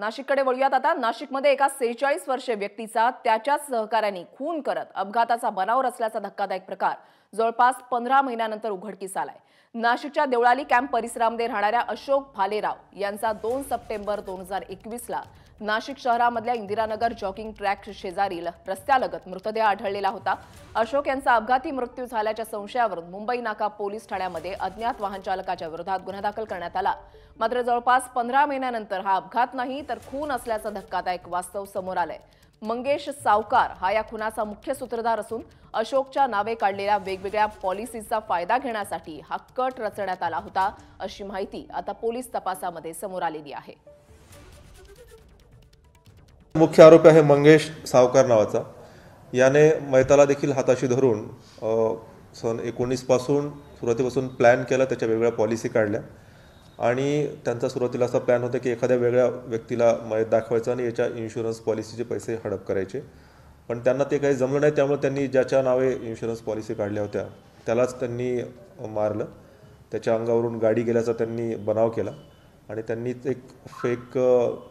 नाशिककडे वळूयात आता नाशिकमध्ये एका सेहेचाळीस वर्षे व्यक्तीचा त्याच्याच सहकाऱ्यांनी खून करत अपघाताचा बनावर असल्याचा धक्कादायक प्रकार जवळपास पंधरा महिन्यानंतर उघडकीस आलाय नाशिकच्या देवळाली कॅम्प परिसरामध्ये राहणाऱ्या अशोक भालेराव यांचा दोन सप्टेंबर दोन हजार एकवीसला नाशिक शहरामधल्या इंदिरानगर जॉगिंग ट्रॅक शेजारील रस्त्यालगत मृतदेह आढळलेला होता अशोक यांचा अपघाती मृत्यू झाल्याच्या संशयावरून मुंबई नाका पोलीस ठाण्यामध्ये अज्ञात वाहन चालकाच्या विरोधात गुन्हा दाखल करण्यात आला मात्र जवळपास पंधरा महिन्यानंतर हा अपघात नाही तर खून असल्याचा धक्कादायक वास्तव समोर आलंय मंगेश सावकार हा या खुनाचा मुख्य सूत्रधार असून अशोकच्या नावे काढलेल्या वेगवेगळ्या पॉलिसीचा फायदा घेण्यासाठी हा कट रचण्यात आला होता अशी माहिती आता पोलीस तपासामध्ये समोर आलेली आहे मुख्य आरोपी आहे मंगेश सावकार नावाचा याने मैताला देखील हाताशी धरून सन एकोणीसपासून सुरुवातीपासून प्लॅन केला त्याच्या वेगवेगळ्या पॉलिसी काढल्या आणि त्यांचा सुरुवातीला असा प्लॅन होता की एखाद्या वेगळ्या व्यक्तीला दाखवायचं आणि याच्या इन्शुरन्स पॉलिसीचे पैसे हडप करायचे पण त्यांना ते काही जमलं नाही त्यामुळे त्यांनी ज्याच्या नावे इन्शुरन्स पॉलिसी काढल्या होत्या त्यालाच त्यांनी मारलं त्याच्या अंगावरून गाडी गेल्याचा त्यांनी बनाव केला आणि त्यांनी एक फेक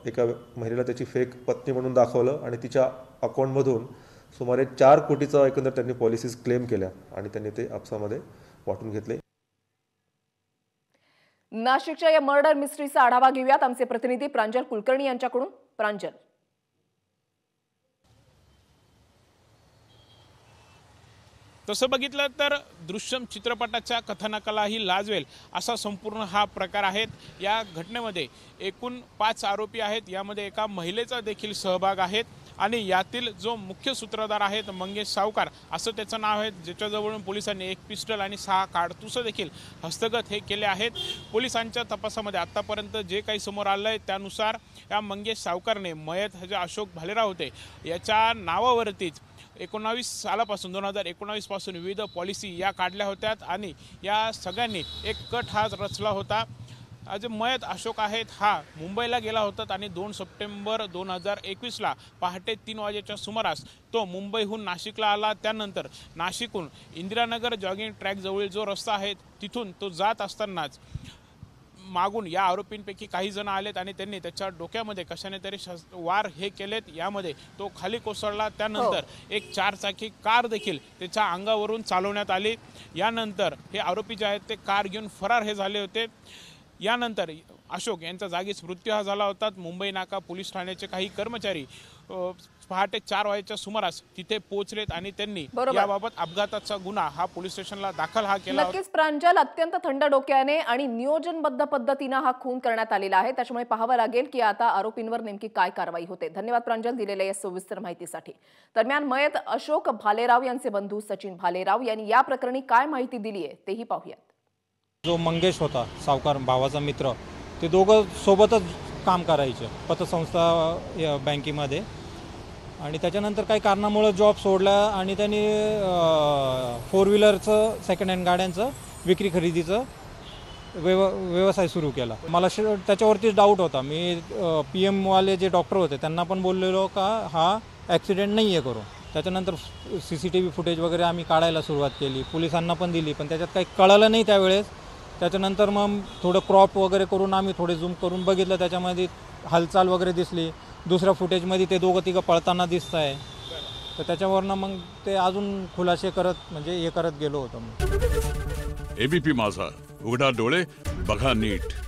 एका महिलेला त्याची फेक पत्नी म्हणून दाखवलं आणि तिच्या अकाउंटमधून सुमारे चार कोटीचा एकंदर त्यांनी पॉलिसीज क्लेम केल्या आणि त्यांनी ते आपसामध्ये वाटून घेतले नाशिकच्या या मर्डर मिस्ट्रीचा आढावा घेऊयात आमचे प्रतिनिधी प्रांजल कुलकर्णी यांच्याकडून प्रांजल तसं बघितलं तर दृश्यम चित्रपटाच्या कथानकालाही लाजवेल असा संपूर्ण हा प्रकार आहेत या घटनेमध्ये एकूण पाच आरोपी आहेत यामध्ये एका महिलेचा देखील सहभाग आहेत आणि यातील जो मुख्य सूत्रधार आहेत मंगेश सावकार असं त्याचं नाव आहे ज्याच्याजवळून पोलिसांनी एक पिस्टल आणि सहा काडतुसं देखील हस्तगत हे केले आहेत पोलिसांच्या तपासामध्ये आत्तापर्यंत जे काही समोर आलं आहे त्यानुसार या मंगेश सावकारने मयत जे अशोक भालेराव होते याच्या नावावरतीच एकोणावीस सालापासून दोन हजार एकोणावीसपासून विविध पॉलिसी या काढल्या होत्या आणि या सगळ्यांनी एक कट हा रचला होता जे मयत अशोक आहेत हा मुंबईला गेला होता आणि दोन सप्टेंबर दोन हजार एकवीसला पहाटे तीन वाजेच्या सुमारास तो मुंबईहून नाशिकला आला त्यानंतर नाशिकहून इंदिरानगर जॉगिंग ट्रॅकजवळील जो रस्ता आहे तिथून तो जात असतानाच मागून या आरोपींपैकी काही जण आलेत आणि त्यांनी त्याच्या डोक्यामध्ये कशाने तरी वार हे केलेत यामध्ये तो खाली कोसळला त्यानंतर हो. एक चारचाकी कार देखील त्याच्या अंगावरून चालवण्यात आली यानंतर हे आरोपी जे आहेत ते कार घेऊन फरार हे झाले होते यानंतर अशोक यांचा जागीच मृत्यू हा झाला होता मुंबई नाका पोलीस ठाण्याचे काही कर्मचारी पहाटे चार वाजेच्या सुमारास तिथे पोहोचलेत आणि त्यांनी याबाबत अपघाताचा गुन्हा हा पोलीस स्टेशनला दाखल हा केला नक्कीच प्रांजल अत्यंत थंड डोक्याने आणि नियोजनबद्ध पद्धतीनं हा खून करण्यात आलेला आहे त्याच्यामुळे पाहावं लागेल की आता आरोपींवर नेमकी काय कारवाई होते धन्यवाद प्रांजल दिलेल्या या सविस्तर माहितीसाठी दरम्यान मयत अशोक भालेराव यांचे बंधू सचिन भालेराव यांनी या प्रकरणी काय माहिती दिली आहे तेही पाहूयात जो मंगेश होता सावकार भावाचा मित्र ते दोघं सोबतच काम करायचे पतसंस्था बँकेमध्ये आणि त्याच्यानंतर काही कारणामुळे जॉब सोडला आणि त्यांनी फोर व्हीलरचं सेकंड हँड गाड्यांचं विक्री खरेदीचं व्यव व्यवसाय सुरू केला मला श त्याच्यावरतीच डाऊट होता मी पी एमवाले जे डॉक्टर होते त्यांना पण बोललेलो का हा ॲक्सिडेंट नाही आहे करू त्याच्यानंतर C C T V footage वगैरे आम्ही काढायला सुरुवात केली पोलिसांना पण दिली पण त्याच्यात काही कळलं नाही त्यावेळेस त्याच्यानंतर मग थोडं क्रॉप वगैरे करून आम्ही थोडे झूम करून बघितलं त्याच्यामध्ये हालचाल वगैरे दिसली दुसऱ्या फुटेजमध्ये ते दोघं तिघं पळताना दिसत आहे तर त्याच्यावरनं मग ते अजून खुलासे करत म्हणजे हे करत गेलो होतो मग एबीपी माझा उघडा डोळे बघा नीट